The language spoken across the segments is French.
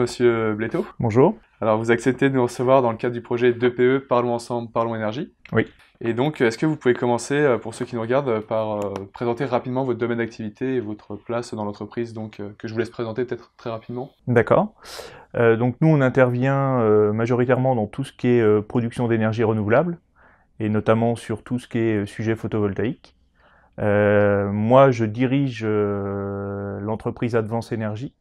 Monsieur Bléto, Bonjour. Alors, vous acceptez de nous recevoir dans le cadre du projet 2PE Parlons Ensemble, Parlons Énergie. Oui. Et donc, est-ce que vous pouvez commencer, euh, pour ceux qui nous regardent, euh, par euh, présenter rapidement votre domaine d'activité et votre place dans l'entreprise, donc que je vous laisse présenter peut-être très rapidement D'accord. donc, nous, on intervient majoritairement dans tout ce qui est production d'énergie renouvelable, et notamment sur tout ce qui est sujet photovoltaïque. moi, je dirige l'entreprise Advance Énergie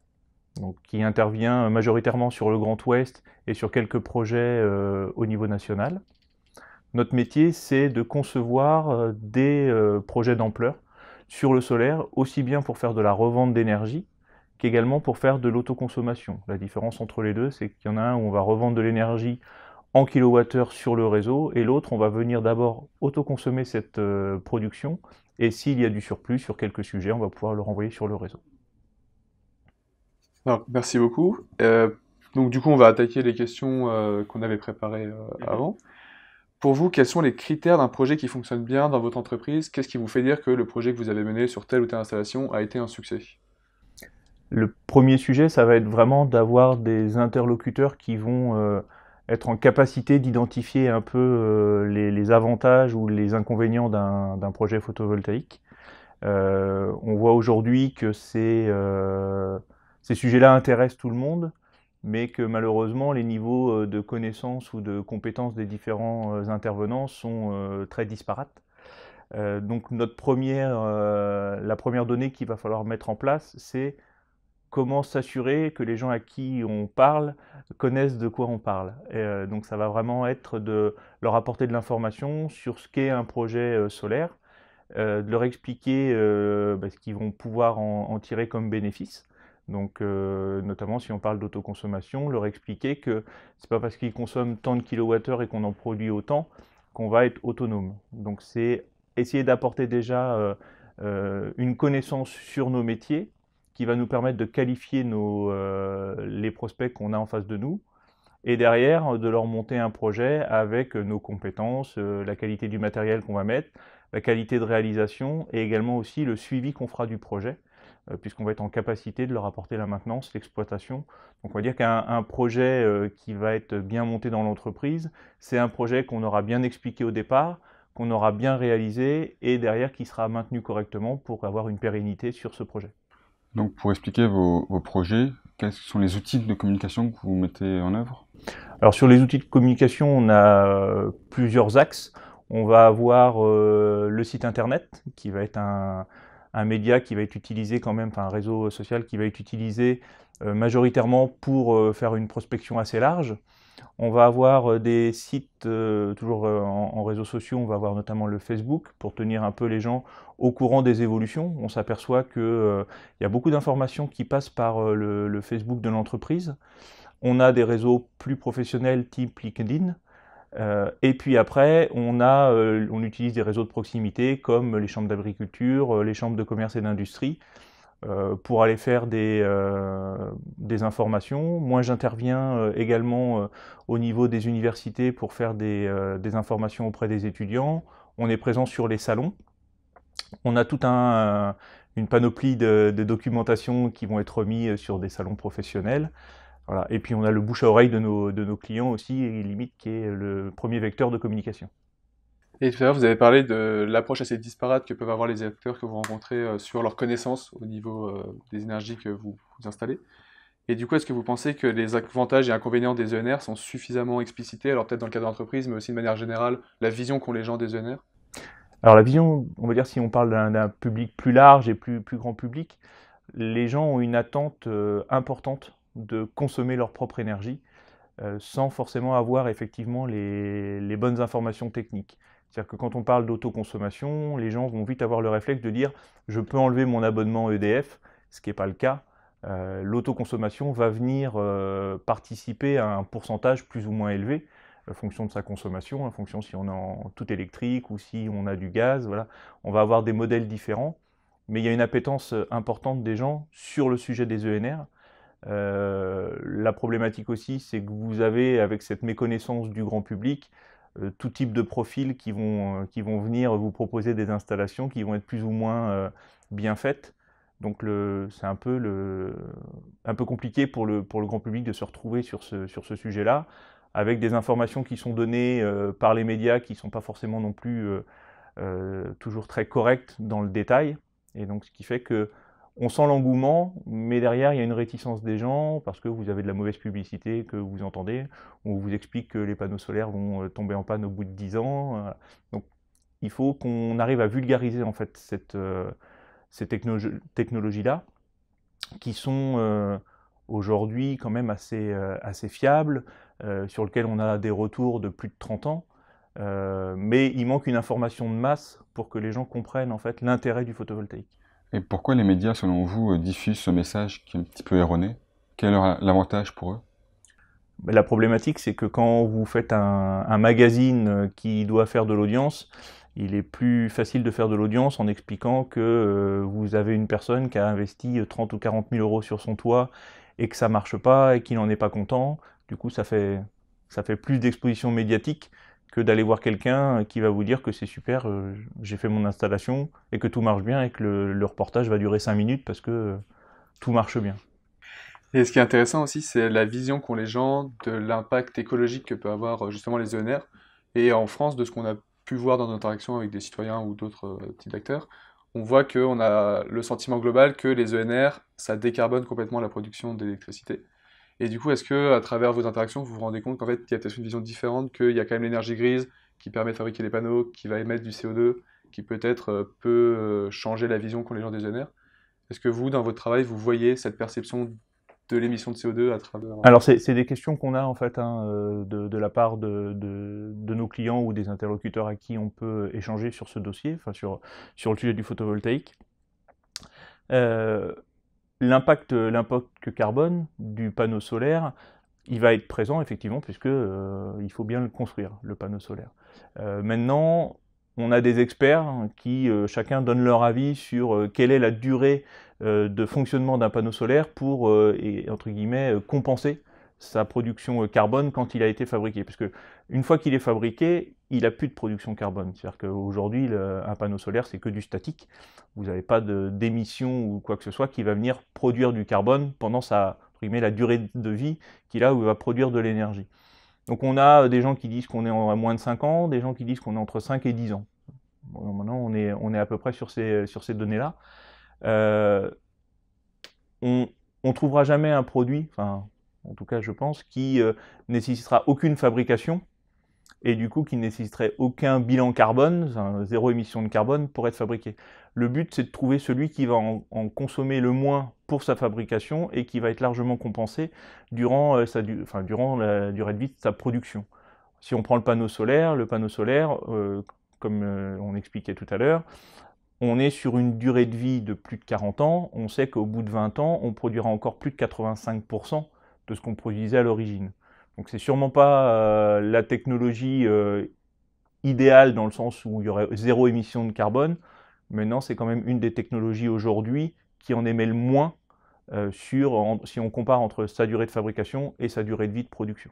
qui intervient euh, majoritairement sur le Grand Ouest et sur quelques projets euh, au niveau national. Notre métier, c'est de concevoir euh, des projets d'ampleur sur le solaire, aussi bien pour faire de la revente d'énergie qu'également pour faire de l'autoconsommation. La différence entre les deux, c'est qu'il y en a un où on va revendre de l'énergie en kilowattheure sur le réseau et l'autre, on va venir d'abord autoconsommer cette production et s'il y a du surplus sur quelques sujets, on va pouvoir le renvoyer sur le réseau merci beaucoup. Euh, donc, du coup, on va attaquer les questions euh, qu'on avait préparées euh, mhm. avant. Pour vous, quels sont les critères d'un projet qui fonctionne bien dans votre entreprise Qu'est-ce qui vous fait dire que le projet que vous avez mené sur telle ou telle installation a été un succès Le premier sujet, ça va être vraiment d'avoir des interlocuteurs qui vont être en capacité d'identifier un peu les, avantages ou les inconvénients d'un projet photovoltaïque. on voit aujourd'hui que c'est ces sujets-là intéressent tout le monde, mais que malheureusement les niveaux euh, de connaissances ou de compétences des différents euh, intervenants sont euh, très disparates. donc notre première, la première donnée qu'il va falloir mettre en place, c'est comment s'assurer que les gens à qui on parle connaissent de quoi on parle. donc ça va vraiment être de leur apporter de l'information sur ce qu'est un projet solaire, de leur expliquer bah, ce qu'ils vont pouvoir en tirer comme bénéfice, donc, euh, notamment si on parle d'autoconsommation, leur expliquer que ce n'est pas parce qu'ils consomment tant de kilowattheures et qu'on en produit autant qu'on va être autonome. Donc, c'est essayer d'apporter déjà euh, euh, une connaissance sur nos métiers qui va nous permettre de qualifier les prospects qu'on a en face de nous et derrière de leur monter un projet avec nos compétences, la qualité du matériel qu'on va mettre, la qualité de réalisation et également aussi le suivi qu'on fera du projet euh, puisqu'on va être en capacité de leur apporter la maintenance, l'exploitation. Donc on va dire qu'un projet euh, qui va être bien monté dans l'entreprise, c'est un projet qu'on aura bien expliqué au départ, qu'on aura bien réalisé et derrière qui sera maintenu correctement pour avoir une pérennité sur ce projet. Donc pour expliquer vos, projets, quels sont les outils de communication que vous mettez en œuvre Alors sur les outils de communication, on a euh, plusieurs axes. On va avoir le site internet qui va être un, un média qui va être utilisé quand même, un réseau social qui va être utilisé euh, majoritairement pour euh, faire une prospection assez large. On va avoir euh, des sites, toujours en, réseaux sociaux, on va avoir notamment le Facebook pour tenir un peu les gens au courant des évolutions. On s'aperçoit qu'il y a beaucoup d'informations qui passent par le, Facebook de l'entreprise. On a des réseaux plus professionnels type LinkedIn euh, et puis après, euh, on, utilise des réseaux de proximité comme les chambres d'agriculture, euh, les chambres de commerce et d'industrie pour aller faire des, informations. Moi, j'interviens également au niveau des universités pour faire des, informations auprès des étudiants. On est présent sur les salons. On a toute une panoplie de, de documentations qui vont être remises sur des salons professionnels. Et puis on a le bouche à oreille de nos, clients aussi, limite qui est le premier vecteur de communication. Et tout à l'heure, vous avez parlé de l'approche assez disparate que peuvent avoir les acteurs que vous rencontrez euh, sur leur connaissance au niveau euh, des énergies que vous, installez. Et du coup, est-ce que vous pensez que les avantages et inconvénients des ENR sont suffisamment explicités, alors peut-être dans le cadre d'entreprise, mais aussi de manière générale, la vision qu'ont les gens des ENR Alors la vision, on va dire si on parle d'un public plus large et plus, plus grand public, les gens ont une attente euh, importante de consommer leur propre énergie euh, sans forcément avoir effectivement les, bonnes informations techniques. C'est-à-dire que quand on parle d'autoconsommation, les gens vont vite avoir le réflexe de dire je peux enlever mon abonnement EDF, ce qui n'est pas le cas. Euh, l'autoconsommation va venir euh, participer à un pourcentage plus ou moins élevé en fonction de sa consommation, en hein, fonction si on est en tout électrique ou si on a du gaz. Voilà. On va avoir des modèles différents, mais il y a une appétence importante des gens sur le sujet des ENR euh, la problématique aussi, c'est que vous avez, avec cette méconnaissance du grand public, euh, tout type de profils qui vont, euh, qui vont venir vous proposer des installations qui vont être plus ou moins bien faites. Donc c'est un peu, un peu compliqué pour le, pour le grand public de se retrouver sur ce, sur ce sujet-là, avec des informations qui sont données par les médias qui ne sont pas forcément non plus toujours très correctes dans le détail. Et donc ce qui fait que on sent l'engouement, mais derrière, il y a une réticence des gens parce que vous avez de la mauvaise publicité que vous entendez. On vous explique que les panneaux solaires vont euh, tomber en panne au bout de 10 ans. Euh, donc, il faut qu'on arrive à vulgariser en fait euh, ces technologies-là qui sont aujourd'hui quand même assez, assez fiables, sur lesquelles on a des retours de plus de 30 ans. mais il manque une information de masse pour que les gens comprennent en fait l'intérêt du photovoltaïque. Et pourquoi les médias, selon vous, euh, diffusent ce message qui est un petit peu erroné Quel est l'avantage pour eux ben, La problématique, c'est que quand vous faites un, magazine euh, qui doit faire de l'audience, il est plus facile de faire de l'audience en expliquant que euh, vous avez une personne qui a investi 30 ou 40 000 euros sur son toit et que ça ne marche pas et qu'il n'en est pas content. Du coup, ça fait, ça fait plus d'exposition médiatique que d'aller voir quelqu'un qui va vous dire que c'est super, euh, j'ai fait mon installation et que tout marche bien et que le, reportage va durer 5 minutes parce que euh, tout marche bien. Et ce qui est intéressant aussi, c'est la vision qu'ont les gens de l'impact écologique que peut avoir euh, justement les ENR. Et en France, de ce qu'on a pu voir dans nos interactions avec des citoyens ou d'autres petits acteurs, on voit qu'on a le sentiment global que les ENR, ça décarbone complètement la production d'électricité. Et du coup, est-ce que à travers vos interactions, vous vous rendez compte qu'en fait, il y a peut-être une vision différente, qu'il y a quand même l'énergie grise qui permet de fabriquer les panneaux, qui va émettre du CO2, qui peut-être euh, peut euh, changer la vision qu'ont les gens des Est-ce que vous, dans votre travail, vous voyez cette perception de l'émission de CO2 à travers... Alors, c'est des questions qu'on a, en fait, hein, euh, de, la part de, nos clients ou des interlocuteurs à qui on peut échanger sur ce dossier, enfin, sur, sur le sujet du photovoltaïque l'impact, euh, l'impact carbone du panneau solaire, il va être présent effectivement puisque euh, il faut bien le construire le panneau solaire. Euh, maintenant, on a des experts qui chacun donnent leur avis sur quelle est la durée de fonctionnement d'un panneau solaire pour et, entre guillemets compenser sa production carbone quand il a été fabriqué, parce une fois qu'il est fabriqué, il n'a plus de production carbone. C'est-à-dire qu'aujourd'hui, un panneau solaire, c'est que du statique. Vous n'avez pas d'émission ou quoi que ce soit qui va venir produire du carbone pendant sa, la durée de vie qu'il a où va produire de l'énergie. Donc on a euh, des gens qui disent qu'on est en moins de 5 ans, des gens qui disent qu'on est entre 5 et 10 ans. maintenant, on est, on est à peu près sur ces, sur ces données-là. Euh, on ne trouvera jamais un produit, enfin, en tout cas, je pense, qui euh, nécessitera aucune fabrication et du coup qui ne nécessiterait aucun bilan carbone, zéro émission de carbone pour être fabriqué. Le but, c'est de trouver celui qui va en, consommer le moins pour sa fabrication et qui va être largement compensé durant, euh, sa, la durée de vie de sa production. Si on prend le panneau solaire, le panneau solaire, euh, comme euh, on expliquait tout à l'heure, on est sur une durée de vie de plus de 40 ans. On sait qu'au bout de 20 ans, on produira encore plus de 85% de ce qu'on produisait à l'origine. Donc c'est sûrement pas euh, la technologie euh, idéale dans le sens où il y aurait zéro émission de carbone. mais non, c'est quand même une des technologies aujourd'hui qui en émet le moins euh, sur, si on compare entre sa durée de fabrication et sa durée de vie de production.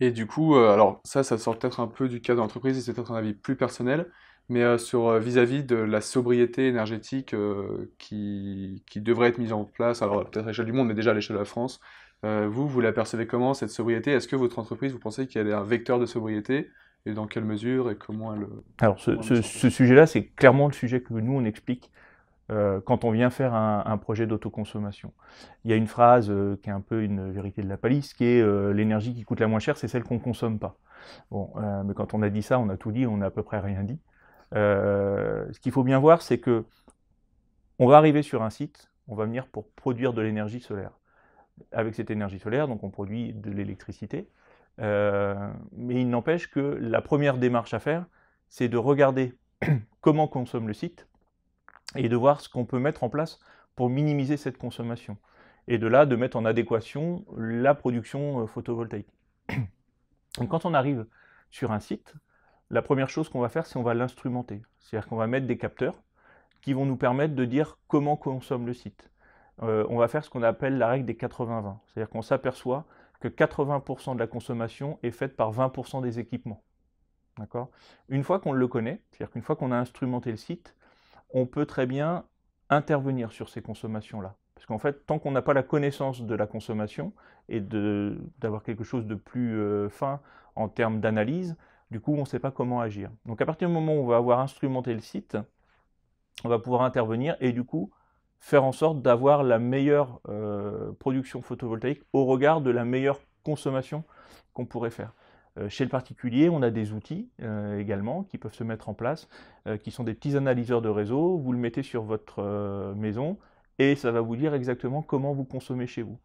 Et du coup, alors ça, ça sort peut-être un peu du cadre d'entreprise et c'est peut-être un avis plus personnel, mais sur vis-à-vis de la sobriété énergétique qui, qui, devrait être mise en place, alors peut-être à l'échelle du monde, mais déjà à l'échelle de la France, euh, vous, vous la percevez comment cette sobriété Est-ce que votre entreprise, vous pensez qu'elle est un vecteur de sobriété et dans quelle mesure et comment Alors ce, sujet-là, c'est clairement le sujet que nous, on explique euh, quand on vient faire un, projet d'autoconsommation. Il y a une phrase euh, qui est un peu une vérité de la palisse, qui est l'énergie qui coûte la moins chère, c'est celle qu'on ne consomme pas. Bon, mais quand on a dit ça, on a tout dit, on n'a à peu près rien dit. ce qu'il faut bien voir, c'est que on va arriver sur un site, on va venir pour produire de l'énergie solaire avec cette énergie solaire, donc on produit de l'électricité. Euh, mais il n'empêche que la première démarche à faire, c'est de regarder comment consomme le site et de voir ce qu'on peut mettre en place pour minimiser cette consommation. Et de là, de mettre en adéquation la production euh, photovoltaïque. quand on arrive sur un site, la première chose qu'on va faire, c'est qu'on va l'instrumenter. C'est-à-dire qu'on va mettre des capteurs qui vont nous permettre de dire comment consomme le site. Euh, on va faire ce qu'on appelle la règle des 80-20. C'est-à-dire qu'on s'aperçoit que 80% de la consommation est faite par 20% des équipements. D'accord Une fois qu'on le connaît, c'est-à-dire qu'une fois qu'on a instrumenté le site, on peut très bien intervenir sur ces consommations-là. Parce qu'en fait, tant qu'on n'a pas la connaissance de la consommation et d'avoir quelque chose de plus euh, fin en termes d'analyse, du coup, on ne sait pas comment agir. Donc à partir du moment où on va avoir instrumenté le site, on va pouvoir intervenir et du coup, faire en sorte d'avoir la meilleure euh, production photovoltaïque au regard de la meilleure consommation qu'on pourrait faire. Euh, chez le particulier, on a des outils euh, également qui peuvent se mettre en place, qui sont des petits analyseurs de réseau. Vous le mettez sur votre maison et ça va vous dire exactement comment vous consommez chez vous.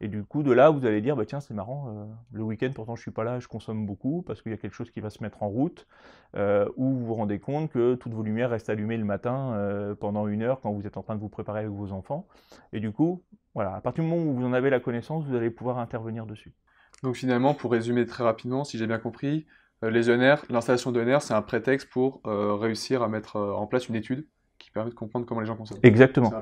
Et du coup, de là, vous allez dire, bah, tiens, c'est marrant, euh, le week-end, pourtant, je suis pas là, je consomme beaucoup, parce qu'il y a quelque chose qui va se mettre en route, euh, où vous vous rendez compte que toutes vos lumières restent allumées le matin euh, pendant une heure quand vous êtes en train de vous préparer avec vos enfants. Et du coup, voilà, à partir du moment où vous en avez la connaissance, vous allez pouvoir intervenir dessus. Donc finalement, pour résumer très rapidement, si j'ai bien compris, les l'installation d'ENR, c'est un prétexte pour réussir à mettre en place une étude qui permet de comprendre comment les gens consomment. Exactement.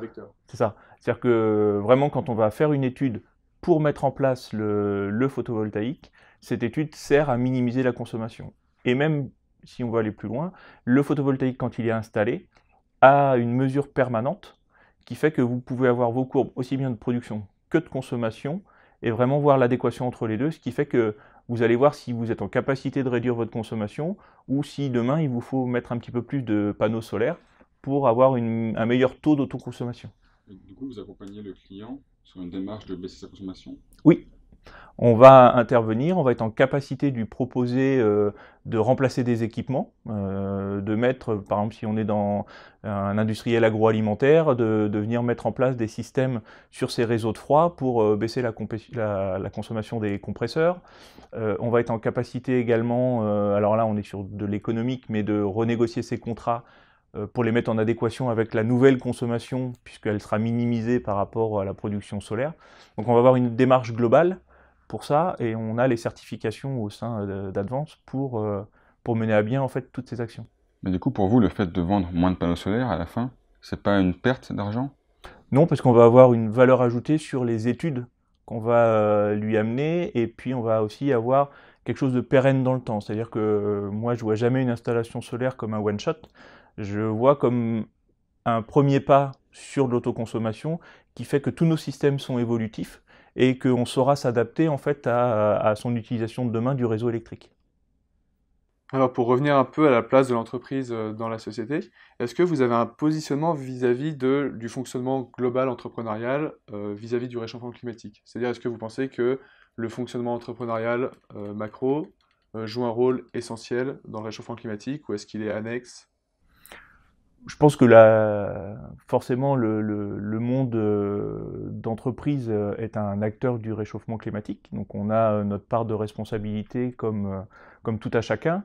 C'est ça. C'est-à-dire que vraiment, quand on va faire une étude pour mettre en place le, photovoltaïque, cette étude sert à minimiser la consommation. Et même si on veut aller plus loin, le photovoltaïque, quand il est installé, a une mesure permanente qui fait que vous pouvez avoir vos courbes aussi bien de production que de consommation et vraiment voir l'adéquation entre les deux, ce qui fait que vous allez voir si vous êtes en capacité de réduire votre consommation ou si demain il vous faut mettre un petit peu plus de panneaux solaires pour avoir un meilleur taux d'autoconsommation. Du coup, vous accompagnez le client sur une démarche de baisser sa consommation Oui. On va intervenir, on va être en capacité de lui proposer euh, de remplacer des équipements, euh, de mettre, par exemple, si on est dans un industriel agroalimentaire, de, venir mettre en place des systèmes sur ces réseaux de froid pour euh, baisser la, consommation des compresseurs. on va être en capacité également, alors là on est sur de l'économique, mais de renégocier ses contrats euh, pour les mettre en adéquation avec la nouvelle consommation, puisqu'elle sera minimisée par rapport à la production solaire. Donc on va avoir une démarche globale pour ça, et on a les certifications au sein euh, d'Advance pour, euh, pour mener à bien en fait toutes ces actions. Mais du coup, pour vous, le fait de vendre moins de panneaux solaires à la fin, c'est pas une perte d'argent Non, parce qu'on va avoir une valeur ajoutée sur les études qu'on va lui amener, et puis on va aussi avoir quelque chose de pérenne dans le temps. C'est-à-dire que moi, je vois jamais une installation solaire comme un one-shot je vois comme un premier pas sur l'autoconsommation qui fait que tous nos systèmes sont évolutifs et qu'on saura s'adapter en fait à, son utilisation de demain du réseau électrique. Alors pour revenir un peu à la place de l'entreprise euh, dans la société, est-ce que vous avez un positionnement vis-à-vis du fonctionnement global entrepreneurial euh, vis-à-vis du réchauffement climatique C'est-à-dire est-ce que vous pensez que le fonctionnement entrepreneurial euh, macro joue un rôle essentiel dans le réchauffement climatique ou est-ce qu'il est annexe je pense que là, forcément, le, monde euh, d'entreprise euh, est un acteur du réchauffement climatique. Donc, on a euh, notre part de responsabilité comme, tout à chacun.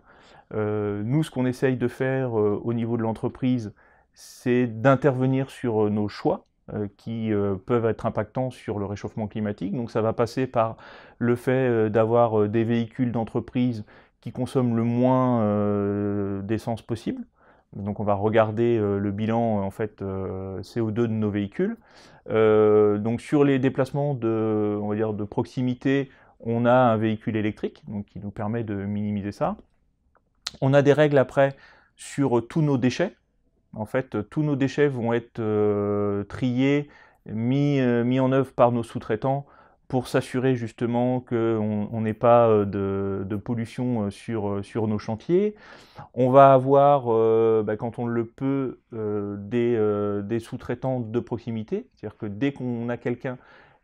nous, ce qu'on essaye de faire au niveau de l'entreprise, c'est d'intervenir sur nos choix qui peuvent être impactants sur le réchauffement climatique. Donc, ça va passer par le fait d'avoir des véhicules d'entreprise qui consomment le moins d'essence possible. Donc on va regarder euh, le bilan euh, en fait euh, CO2 de nos véhicules. donc sur les déplacements de, on va dire de proximité, on a un véhicule électrique qui nous permet de minimiser ça. On a des règles après sur tous nos déchets. En fait, tous nos déchets vont être triés, mis en œuvre par nos sous-traitants pour s'assurer justement qu'on n'ait pas euh, de, pollution euh, sur, euh, sur nos chantiers. On va avoir, bah, quand on le peut, des, sous-traitants de proximité. C'est-à-dire que dès qu'on a quelqu'un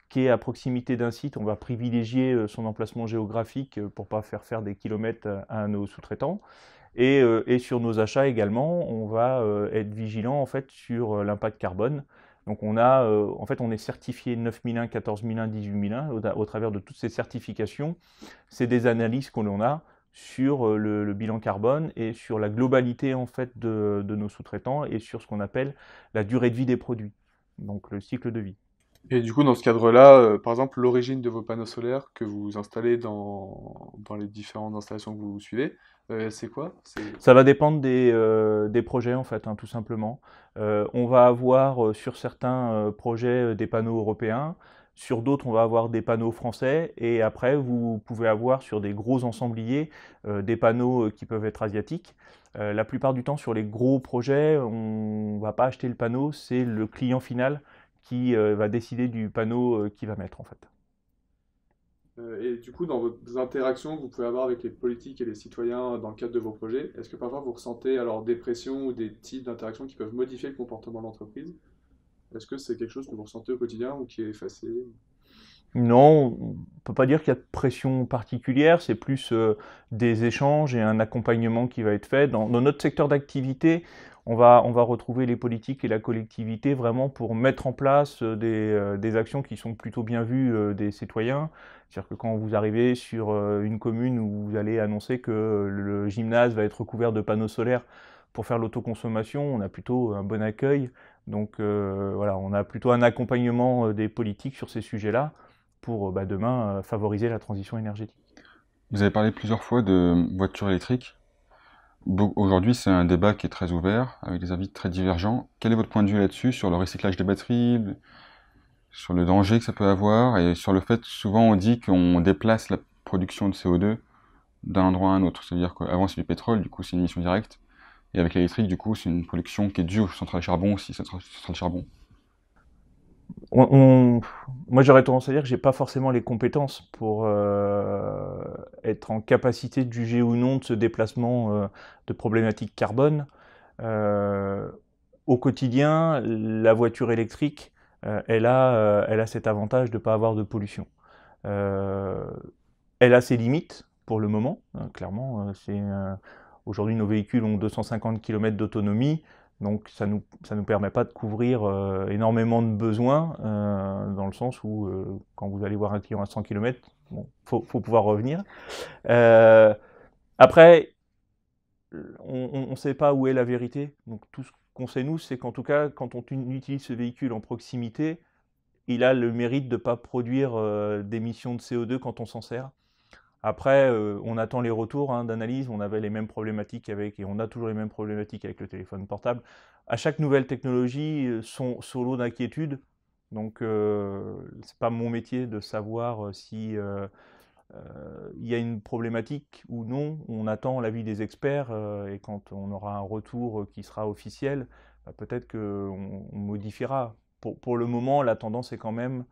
qui est à proximité d'un site, on va privilégier son emplacement géographique pour ne pas faire faire des kilomètres à, nos sous-traitants. Et, sur nos achats également, on va être vigilant en fait sur l'impact carbone donc on a, euh, en fait, on est certifié 9001, 14001, 18001 au, travers de toutes ces certifications. C'est des analyses qu'on a sur euh, le, bilan carbone et sur la globalité en fait de, nos sous-traitants et sur ce qu'on appelle la durée de vie des produits, donc le cycle de vie. Et du coup, dans ce cadre-là, euh, par exemple, l'origine de vos panneaux solaires que vous installez dans, dans les différentes installations que vous suivez, euh, c'est quoi Ça va dépendre des, euh, des projets en fait, hein, tout simplement. Euh, on va avoir sur certains projets des panneaux européens, sur d'autres on va avoir des panneaux français, et après vous pouvez avoir sur des gros ensembliers des panneaux qui peuvent être asiatiques. la plupart du temps sur les gros projets, on ne va pas acheter le panneau, c'est le client final qui va décider du panneau qu'il va mettre en fait. Euh, et du coup, dans vos interactions que vous pouvez avoir avec les politiques et les citoyens dans le cadre de vos projets, est-ce que parfois vous ressentez alors des pressions ou des types d'interactions qui peuvent modifier le comportement de l'entreprise Est-ce que c'est quelque chose que vous ressentez au quotidien ou qui est effacé non, on ne peut pas dire qu'il y a de pression particulière, c'est plus euh, des échanges et un accompagnement qui va être fait. dans notre secteur d'activité, on va, retrouver les politiques et la collectivité vraiment pour mettre en place euh, euh, des, actions qui sont plutôt bien vues euh, des citoyens. C'est-à-dire que quand vous arrivez sur une commune où vous allez annoncer que le gymnase va être recouvert de panneaux solaires pour faire l'autoconsommation, on a plutôt un bon accueil. Donc voilà, on a plutôt un accompagnement des politiques sur ces sujets-là pour bah, demain favoriser la transition énergétique. Vous avez parlé plusieurs fois de voitures électriques. Aujourd'hui, c'est un débat qui est très ouvert, avec des avis très divergents. Quel est votre point de vue là-dessus, sur le recyclage des batteries, sur le danger que ça peut avoir, et sur le fait, souvent, on dit qu'on déplace la production de CO2 d'un endroit à un autre. C'est-à-dire qu'avant, c'est du pétrole, du coup, c'est une émission directe. Et avec l'électrique, du coup, c'est une production qui est due aux centrales charbon, si c'est de charbon moi j'aurais tendance à dire que j'ai pas forcément les compétences pour euh, être en capacité de juger ou non de ce déplacement euh, de problématiques carbone. Euh, au quotidien, la voiture électrique, elle, a, cet avantage de ne pas avoir de pollution. elle a ses limites pour le moment, hein, clairement. Aujourd'hui, nos véhicules ont 250 km d'autonomie. Donc ça ne nous, permet pas de couvrir euh, énormément de besoins, euh, dans le sens où euh, quand vous allez voir un client à 100 km, il faut, faut, pouvoir revenir. après, on ne sait pas où est la vérité. Donc tout ce qu'on sait nous, c'est qu'en tout cas, quand on utilise ce véhicule en proximité, il a le mérite de ne pas produire d'émissions de CO2 quand on s'en sert. Après, euh, on attend les retours hein, d'analyse. On avait les mêmes problématiques avec, et on a toujours les mêmes problématiques avec le téléphone portable. À chaque nouvelle technologie, euh, son, lot d'inquiétude. Donc, ce euh, c'est pas mon métier de savoir si il y a une problématique ou non. On attend l'avis des experts et quand on aura un retour qui sera officiel, bah, peut-être qu'on modifiera. pour, le moment, la tendance est quand même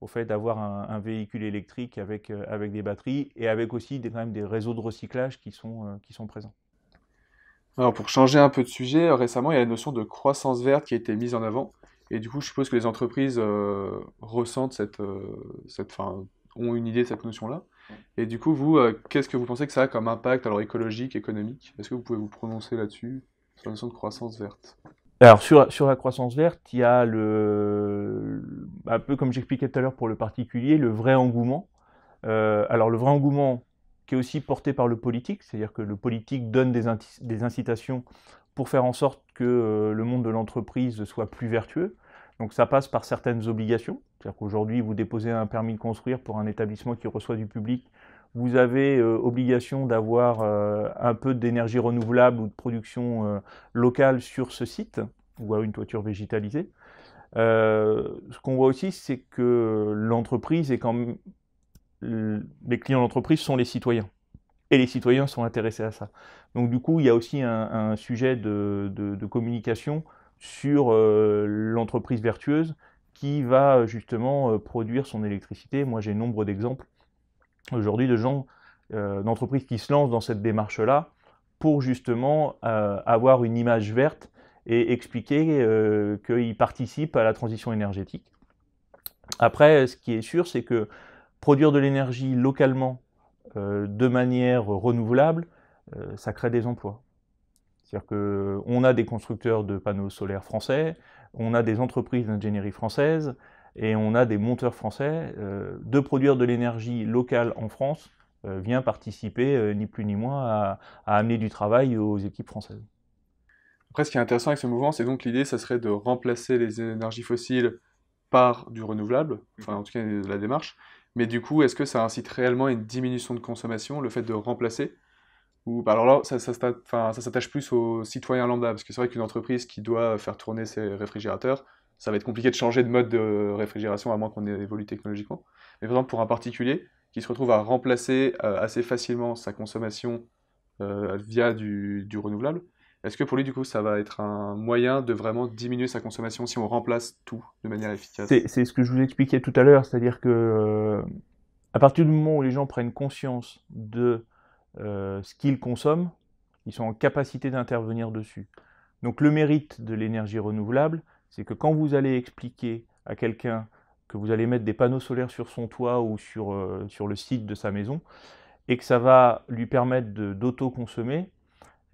au fait d'avoir un, véhicule électrique avec, euh, avec des batteries et avec aussi des, quand même des réseaux de recyclage qui sont, euh, qui sont présents. Alors pour changer un peu de sujet, euh, récemment il y a la notion de croissance verte qui a été mise en avant. Et du coup, je suppose que les entreprises ressentent cette, cette ont une idée de cette notion-là. Et du coup, vous, qu'est-ce que vous pensez que ça a comme impact alors écologique, économique Est-ce que vous pouvez vous prononcer là-dessus sur la notion de croissance verte alors sur, la croissance verte, il y a le, un peu comme j'expliquais tout à l'heure pour le particulier, le vrai engouement. Euh, alors le vrai engouement qui est aussi porté par le politique, c'est-à-dire que le politique donne des, des, incitations pour faire en sorte que euh, le monde de l'entreprise soit plus vertueux. Donc ça passe par certaines obligations, c'est-à-dire qu'aujourd'hui vous déposez un permis de construire pour un établissement qui reçoit du public, vous avez euh, obligation d'avoir euh, un peu d'énergie renouvelable ou de production euh, locale sur ce site, ou à une toiture végétalisée. ce qu'on voit aussi, c'est que l'entreprise est quand même, les clients l'entreprise sont les citoyens. Et les citoyens sont intéressés à ça. Donc du coup, il y a aussi un, sujet de, communication sur l'entreprise vertueuse qui va justement produire son électricité. Moi, j'ai nombre d'exemples aujourd'hui de gens, euh, d'entreprises qui se lancent dans cette démarche-là pour justement euh, avoir une image verte et expliquer euh, qu'ils participent à la transition énergétique. Après, ce qui est sûr, c'est que produire de l'énergie localement de manière renouvelable, ça crée des emplois. C'est-à-dire qu'on a des constructeurs de panneaux solaires français, on a des entreprises d'ingénierie française et on a des monteurs français euh, de produire de l'énergie locale en France euh, vient participer euh, ni plus ni moins à, amener du travail aux équipes françaises. Après, ce qui est intéressant avec ce mouvement, c'est donc l'idée, ça serait de remplacer les énergies fossiles par du renouvelable, enfin en tout cas la démarche. Mais du coup, est-ce que ça incite réellement une diminution de consommation, le fait de remplacer Ou bah, alors là, ça, ça s'attache plus aux citoyens lambda, parce que c'est vrai qu'une entreprise qui doit faire tourner ses réfrigérateurs, ça va être compliqué de changer de mode de réfrigération à moins qu'on évolue technologiquement. Mais par exemple, pour un particulier qui se retrouve à remplacer euh, assez facilement sa consommation euh, via du, renouvelable, est-ce que pour lui, du coup, ça va être un moyen de vraiment diminuer sa consommation si on remplace tout de manière efficace C'est ce que je vous expliquais tout à l'heure, c'est-à-dire que euh, à partir du moment où les gens prennent conscience de ce qu'ils consomment, ils sont en capacité d'intervenir dessus. Donc le mérite de l'énergie renouvelable, c'est que quand vous allez expliquer à quelqu'un que vous allez mettre des panneaux solaires sur son toit ou sur, euh, sur le site de sa maison, et que ça va lui permettre d'autoconsommer,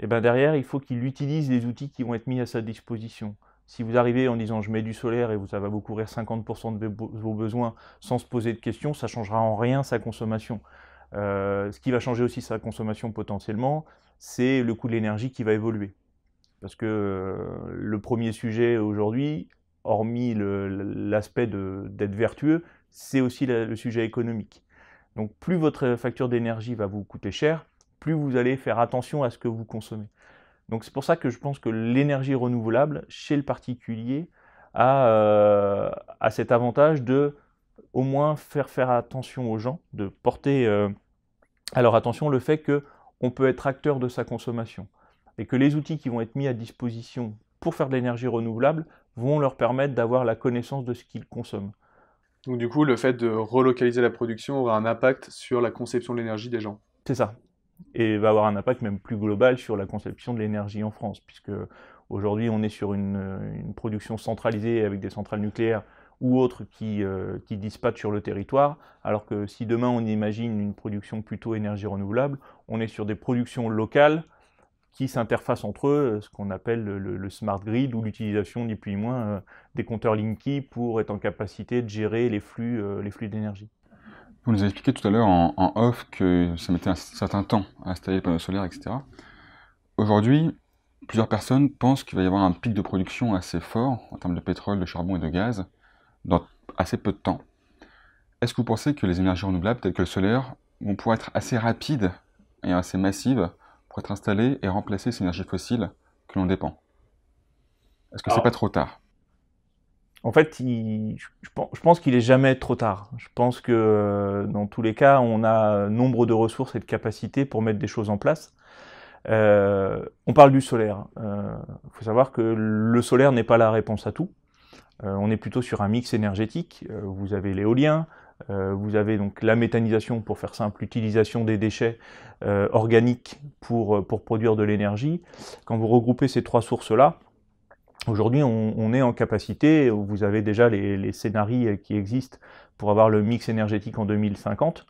et eh ben, derrière, il faut qu'il utilise les outils qui vont être mis à sa disposition. Si vous arrivez en disant je mets du solaire et ça va vous couvrir 50% de vos besoins sans se poser de questions, ça changera en rien sa consommation. Euh, ce qui va changer aussi sa consommation potentiellement, c'est le coût de l'énergie qui va évoluer. Parce que euh, le premier sujet aujourd'hui, hormis l'aspect d'être vertueux, c'est aussi le sujet économique. Donc plus votre facture d'énergie va vous coûter cher, plus vous allez faire attention à ce que vous consommez. Donc c'est pour ça que je pense que l'énergie renouvelable, chez le particulier, a, euh, cet avantage de au moins faire faire attention aux gens, de porter à leur attention le fait qu'on peut être acteur de sa consommation et que les outils qui vont être mis à disposition pour faire de l'énergie renouvelable vont leur permettre d'avoir la connaissance de ce qu'ils consomment. Donc du coup, le fait de relocaliser la production aura un impact sur la conception de l'énergie des gens. C'est ça. Et va avoir un impact même plus global sur la conception de l'énergie en France, puisque aujourd'hui on est sur une, production centralisée avec des centrales nucléaires ou autres qui, euh, sur le territoire, alors que si demain on imagine une production plutôt énergie renouvelable, on est sur des productions locales qui s'interfacent entre eux, euh, ce qu'on appelle le, smart grid ou l'utilisation ni plus ni moins euh, des compteurs Linky pour être en capacité de gérer les flux, euh, flux d'énergie. Vous nous avez expliqué tout à l'heure en, en, off que ça mettait un certain temps à installer les panneaux solaires, etc. Aujourd'hui, plusieurs personnes pensent qu'il va y avoir un pic de production assez fort en termes de pétrole, de charbon et de gaz dans assez peu de temps. Est-ce que vous pensez que les énergies renouvelables, telles que le solaire, vont pouvoir être assez rapides et assez massives pour être installé et remplacer ces énergies fossiles que l'on dépend Est-ce que c'est pas trop tard en fait, je, pense qu'il est jamais trop tard. Je pense que dans tous les cas, on a nombre de ressources et de capacités pour mettre des choses en place. Euh, on parle du solaire. Il euh, faut savoir que le solaire n'est pas la réponse à tout. Euh, on est plutôt sur un mix énergétique. vous avez l'éolien, euh, vous avez donc la méthanisation, pour faire simple, l'utilisation des déchets euh, organiques pour, euh, pour, produire de l'énergie. Quand vous regroupez ces trois sources-là, aujourd'hui on, est en capacité, vous avez déjà les, les scénarios qui existent pour avoir le mix énergétique en 2050.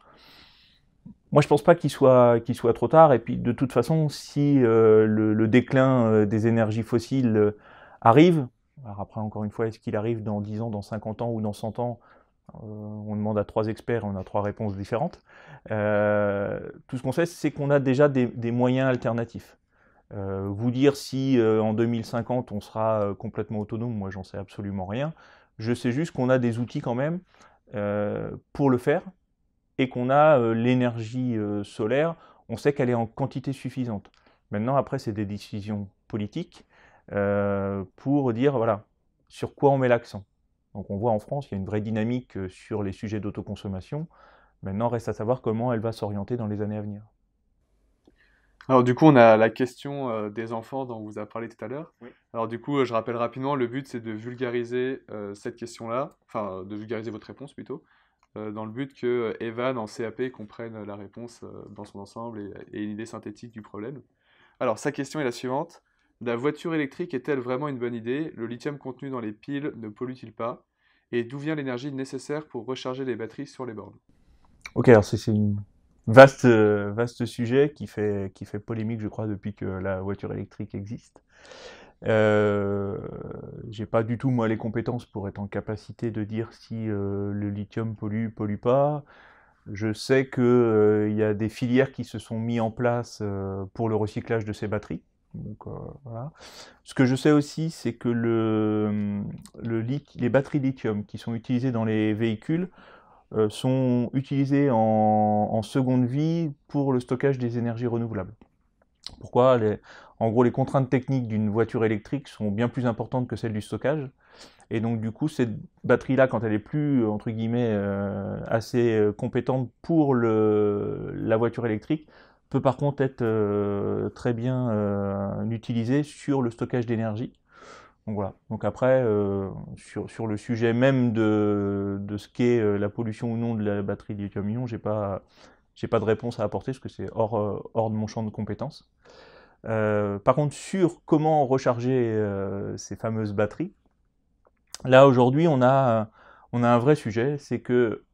Moi, je ne pense pas qu'il soit, qu'il soit trop tard. Et puis, de toute façon, si le, le, déclin des énergies fossiles arrive, alors après, encore une fois, est-ce qu'il arrive dans 10 ans, dans 50 ans ou dans 100 ans euh, on demande à trois experts, on a trois réponses différentes. Euh, tout ce qu'on sait, c'est qu'on a déjà des, moyens alternatifs. Euh, vous dire si en 2050 on sera complètement autonome, moi j'en sais absolument rien. Je sais juste qu'on a des outils quand même pour le faire et qu'on a l'énergie solaire, on sait qu'elle est en quantité suffisante. Maintenant, après, c'est des décisions politiques pour dire voilà sur quoi on met l'accent. Donc on voit en France il y a une vraie dynamique euh, sur les sujets d'autoconsommation. Maintenant, reste à savoir comment elle va s'orienter dans les années à venir. Alors du coup, on a la question euh, des enfants dont vous a parlé tout à l'heure. Alors du coup, euh, je rappelle rapidement, le but c'est de vulgariser cette question-là, enfin de vulgariser votre réponse plutôt, dans le but que Evan en CAP comprenne la réponse dans son ensemble et, une idée synthétique du problème. Alors sa question est la suivante. La voiture électrique est-elle vraiment une bonne idée Le lithium contenu dans les piles ne pollue-t-il pas Et d'où vient l'énergie nécessaire pour recharger les batteries sur les bornes Ok, alors c'est un vaste, vaste sujet qui fait, qui fait polémique, je crois, depuis que la voiture électrique existe. Je euh, j'ai pas du tout moi les compétences pour être en capacité de dire si euh, le lithium pollue, pollue pas. Je sais qu'il euh, y a des filières qui se sont mises en place pour le recyclage de ces batteries. Euh, Ce que je sais aussi, c'est que hum, les batteries lithium qui sont utilisées dans les véhicules euh, sont utilisées en, seconde vie pour le stockage des énergies renouvelables. Pourquoi En gros, les contraintes techniques d'une voiture électrique sont bien plus importantes que celles du stockage. Et donc, du coup, cette batterie-là, quand elle est plus, entre guillemets, euh, assez compétente pour la voiture électrique, peut par contre être euh, très bien euh, utilisé sur le stockage d'énergie. Donc voilà. Donc après, euh, sur, sur, le sujet même de, ce qu'est la pollution ou non de la batterie lithium-ion, j'ai pas j'ai pas de réponse à apporter parce que c'est hors, hors de mon champ de compétences. par contre, sur comment recharger ces fameuses batteries, là aujourd'hui on a on a un vrai sujet, c'est que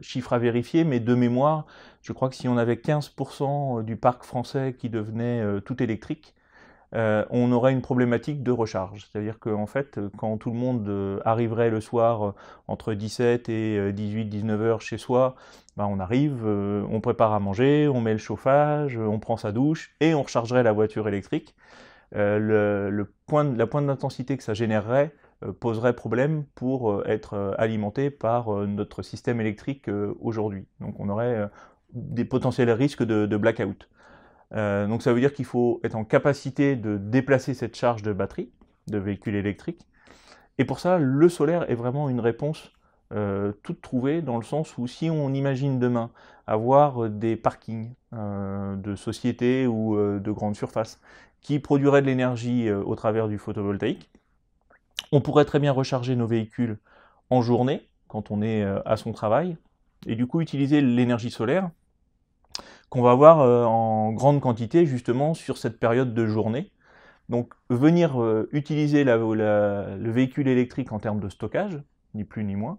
chiffre à vérifier, mais de mémoire, je crois que si on avait 15% du parc français qui devenait euh, tout électrique, euh, on aurait une problématique de recharge. C'est-à-dire qu'en fait, quand tout le monde euh, arriverait le soir entre 17 et 18, 19 heures chez soi, bah, on arrive, on prépare à manger, on met le chauffage, on prend sa douche et on rechargerait la voiture électrique. Le, le point, la pointe d'intensité que ça générerait euh, poserait problème pour euh, être euh, alimenté par notre système électrique aujourd'hui. Donc on aurait des potentiels risques de, blackout. donc ça veut dire qu'il faut être en capacité de déplacer cette charge de batterie, de véhicule électrique. Et pour ça, le solaire est vraiment une réponse toute trouvée, dans le sens où si on imagine demain avoir des parkings de sociétés ou de grandes surfaces qui produiraient de l'énergie au travers du photovoltaïque, on pourrait très bien recharger nos véhicules en journée, quand on est euh, à son travail, et du coup utiliser l'énergie solaire qu'on va avoir euh, en grande quantité justement sur cette période de journée. Donc venir euh, utiliser le véhicule électrique en termes de stockage, ni plus ni moins,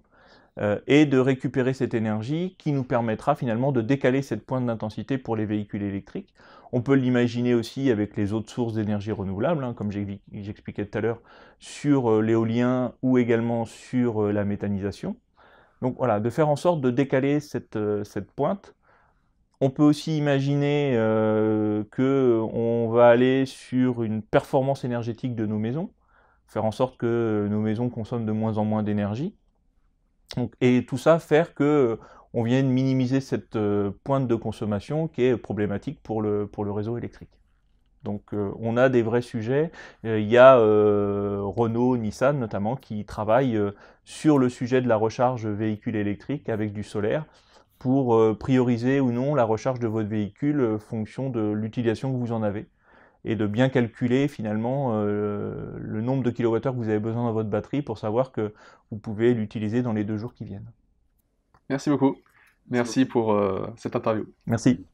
euh, et de récupérer cette énergie qui nous permettra finalement de décaler cette pointe d'intensité pour les véhicules électriques. On peut l'imaginer aussi avec les autres sources d'énergie renouvelables, hein, comme j'expliquais tout à l'heure, sur euh, l'éolien ou également sur euh, la méthanisation. Donc voilà, de faire en sorte de décaler cette, cette pointe. On peut aussi imaginer qu'on va aller sur une performance énergétique de nos maisons, faire en sorte que nos maisons consomment de moins en moins d'énergie et tout ça faire que euh, on vienne minimiser cette euh, pointe de consommation qui est problématique pour le, pour le réseau électrique. Donc euh, on a des vrais sujets. Il y a Renault, Nissan notamment qui travaillent sur le sujet de la recharge véhicule électrique avec du solaire pour prioriser ou non la recharge de votre véhicule en fonction de l'utilisation que vous en avez et de bien calculer finalement euh, le nombre de kilowattheures que vous avez besoin dans votre batterie pour savoir que vous pouvez l'utiliser dans les deux jours qui viennent. Merci beaucoup. Merci, pour euh, cette interview. Merci.